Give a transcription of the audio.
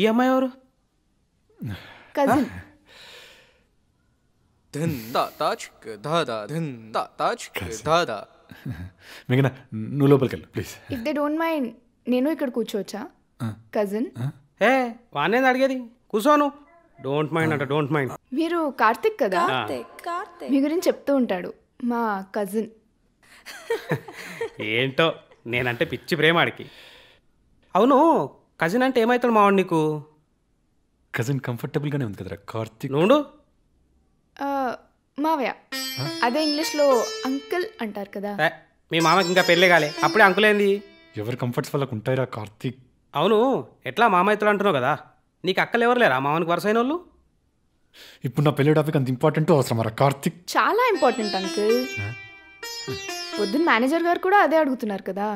ఈ అమ్మాయి ఎవరు నువ్వు లోపలికి please if they don't mind నేను ఇక్కడ కూర్చోవచ్చా కజిన్ ఏ వానేది అడిగేది కూర్చోను డోంట్ మైండ్ అంట డోంట్ మైండ్ మీరు కార్తిక్ కదా మీ గురించి చెప్తూ ఉంటాడు మా కజిన్ ఏంటో నేనంటే పిచ్చి ప్రేమ ఆడికి అవును కజిన్ అంటే ఏమవుతాడు మావాడు నీకు కజిన్ కంఫర్టబుల్గానే ఉంది కదా కార్తిక్ నుండు మావయ్య అదే ఇంగ్లీష్లో అంకుల్ అంటారు కదా మీ మామకి ఇంకా పెళ్ళి కాలే అప్పుడే అంకుల్ ఏంది ఎవరు కంఫర్ట్స్ వల్ల ఉంటాయిరా కార్తిక్ అవును ఎట్లా మామ అంటున్నావు కదా నీకు అక్కలు ఎవరు లేరా మామకి వరుస అయిన వాళ్ళు ఇప్పుడు నా పెళ్లి టాపిక్ అంత ఇంపార్టెంట్ అవసరమరా కార్తిక్ చాలా ఇంపార్టెంట్ అంకుల్ పొద్దున్న మేనేజర్ గారు కూడా అదే అడుగుతున్నారు కదా